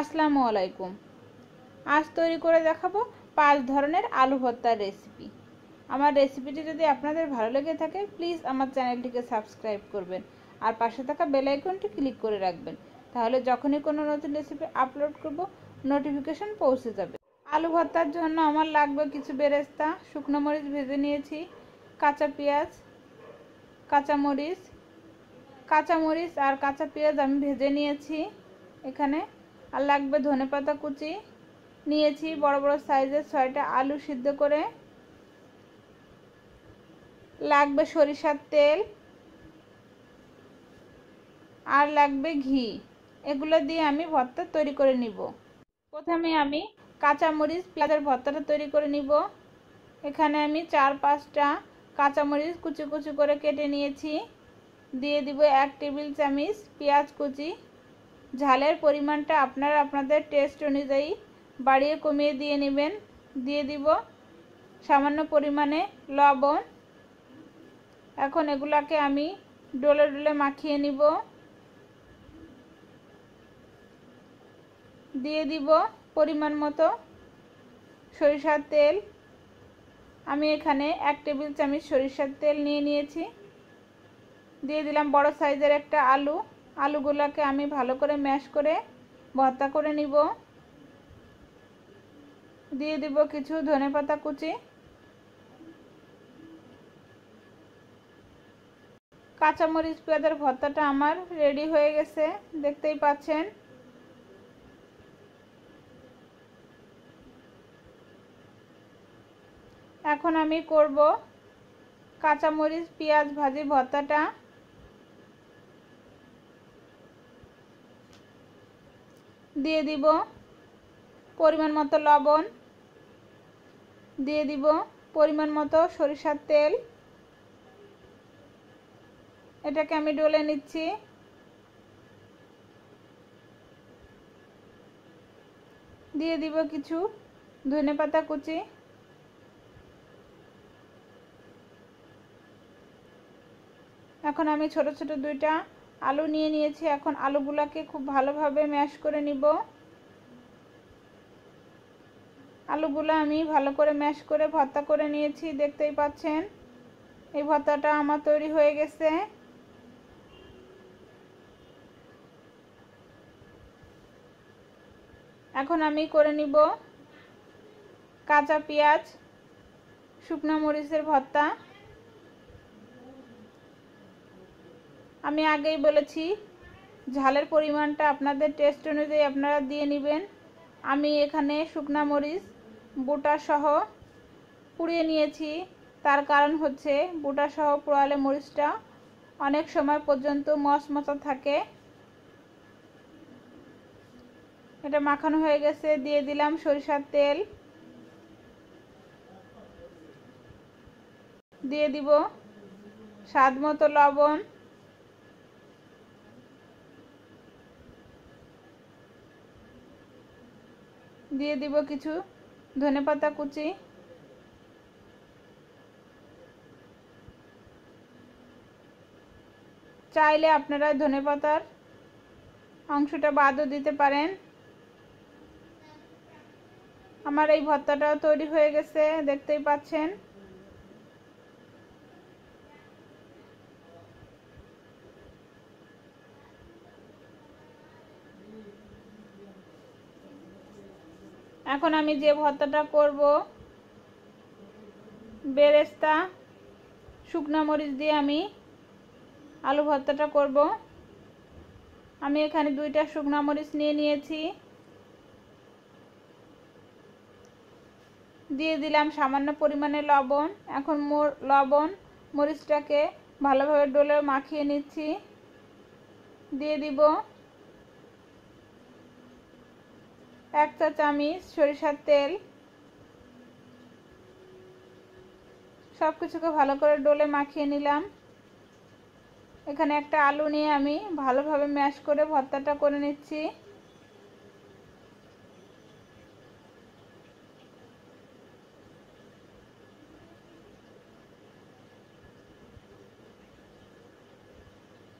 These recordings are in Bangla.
আসসালামু আলাইকুম আজ তৈরি করে দেখাবো পাঁচ ধরনের আলু ভর্তার রেসিপি আমার রেসিপিটি যদি আপনাদের ভালো লেগে থাকে প্লিজ আমার চ্যানেলটিকে সাবস্ক্রাইব করবেন আর পাশে থাকা বেল আইকনটি ক্লিক করে রাখবেন তাহলে যখনই কোনো নতুন রেসিপি আপলোড করব নোটিফিকেশন পৌঁছে যাবে আলু ভর্তার জন্য আমার লাগবে কিছু বেরেস্তা শুকনো মরিচ ভেজে নিয়েছি কাঁচা পেঁয়াজ কাঁচামরিচ কাঁচামরিচ আর কাঁচা পেঁয়াজ আমি ভেজে নিয়েছি এখানে আর লাগবে ধনেপাতা কুচি নিয়েছি বড় বড় সাইজের ছয়টা আলু সিদ্ধ করে লাগবে সরিষার তেল আর লাগবে ঘি এগুলো দিয়ে আমি ভর্তা তৈরি করে নিব প্রথমে আমি কাঁচামরিচ পেঁয়াজের ভর্তাটা তৈরি করে নিব এখানে আমি চার পাঁচটা কাঁচামরিচ কুচি কুচি করে কেটে নিয়েছি দিয়ে দিব এক টেবিল চামচ পেঁয়াজ কুচি ঝালের পরিমাণটা আপনারা আপনাদের টেস্ট অনুযায়ী বাড়িয়ে কমিয়ে দিয়ে নেবেন দিয়ে দিব সামান্য পরিমাণে লবণ এখন এগুলাকে আমি ডোলে ডোলে মাখিয়ে নিব দিয়ে দিব পরিমাণ মতো সরিষার তেল আমি এখানে এক টেবিল চামচ সরিষার তেল নিয়ে নিয়েছি দিয়ে দিলাম বড় সাইজের একটা আলু আলুগুলোকে আমি ভালো করে ম্যাশ করে ভর্তা করে নিব দিয়ে দিব কিছু ধনে পাতা কুচি কাঁচামরিচ পেঁয়াজের ভর্তাটা আমার রেডি হয়ে গেছে দেখতেই পাচ্ছেন এখন আমি করব কাঁচামরিচ পেঁয়াজ ভাজি ভর্তাটা দিয়ে দিব পরিমাণ মতো লবণ দিয়ে দিব পরিমাণ মতো সরিষার তেল এটাকে আমি ডলে নিচ্ছি দিয়ে দিব কিছু ধনে পাতা কুচি এখন আমি ছোট ছোট দুইটা আলু নিয়ে নিয়েছি এখন আলুগুলাকে খুব ভালোভাবে ম্যাশ করে নিব আলুগুলো আমি ভালো করে ম্যাশ করে ভর্তা করে নিয়েছি দেখতেই পাচ্ছেন এই ভর্তাটা আমার তৈরি হয়ে গেছে এখন আমি করে নিব কাঁচা পেঁয়াজ শুকনো মরিচের ভর্তা আমি আগেই বলেছি ঝালের পরিমাণটা আপনাদের টেস্ট অনুযায়ী আপনারা দিয়ে নেবেন আমি এখানে শুকনা মরিচ বুটাসহ পুড়িয়ে নিয়েছি তার কারণ হচ্ছে বুটাসহ পোড়ালে মরিচটা অনেক সময় পর্যন্ত মচমচা থাকে এটা মাখানো হয়ে গেছে দিয়ে দিলাম সরিষার তেল দিয়ে দিব স্বাদ মতো লবণ দিয়ে দিব কিছু ধনে পাতা কুচি চাইলে আপনারা ধনে পাতার অংশটা বাদও দিতে পারেন আমার এই ভর্তাটাও তৈরি হয়ে গেছে দেখতেই পাচ্ছেন এখন আমি যে ভর্তাটা করব বেরেস্তা শুকনা মরিচ দিয়ে আমি আলু ভর্তাটা করব আমি এখানে দুইটা শুকনা মরিচ নিয়ে নিয়েছি দিয়ে দিলাম সামান্য পরিমাণে লবণ এখন লবণ মরিচটাকে ভালোভাবে ডোলে মাখিয়ে নিচ্ছি দিয়ে দিব এক চা চামচ সরিষার তেল সব কিছুকে ভালো করে ডোলে মাখিয়ে নিলাম এখানে একটা আলু নিয়ে আমি ভালোভাবে ম্যাশ করে ভর্তাটা করে নিচ্ছি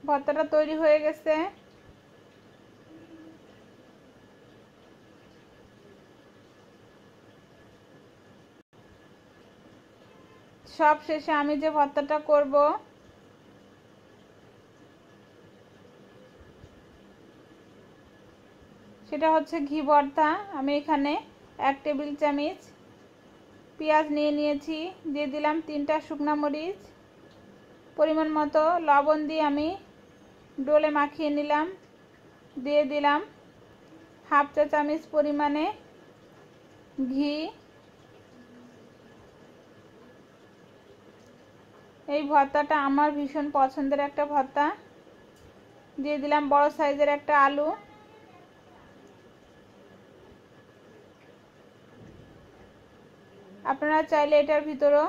ভর্তাটা তৈরি হয়ে গেছে সব শেষে আমি যে ভর্তাটা করব সেটা হচ্ছে ঘি ভর্তা আমি এখানে এক টেবিল চামচ পেঁয়াজ নিয়ে নিয়েছি দিয়ে দিলাম তিনটা শুকনো মরিচ পরিমাণ মতো লবণ দিয়ে আমি ডোলে মাখিয়ে নিলাম দিয়ে দিলাম হাফ চা চামচ পরিমাণে ঘি এই ভর্তাটা আমার ভীষণ পছন্দের একটা ভর্তা দিয়ে দিলাম বড় সাইজের একটা আলু আপনারা চাইলে এটার ভিতরও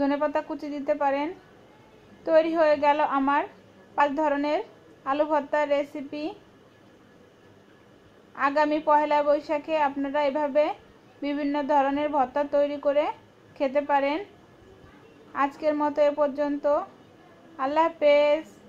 ধনেপাতা কুচি দিতে পারেন তৈরি হয়ে গেল আমার পাঁচ ধরনের আলু ভর্তার রেসিপি আগামী পহেলা বৈশাখে আপনারা এভাবে বিভিন্ন ধরনের ভর্তা তৈরি করে খেতে পারেন আজকের মতো এ পর্যন্ত আল্লাহ হাফেজ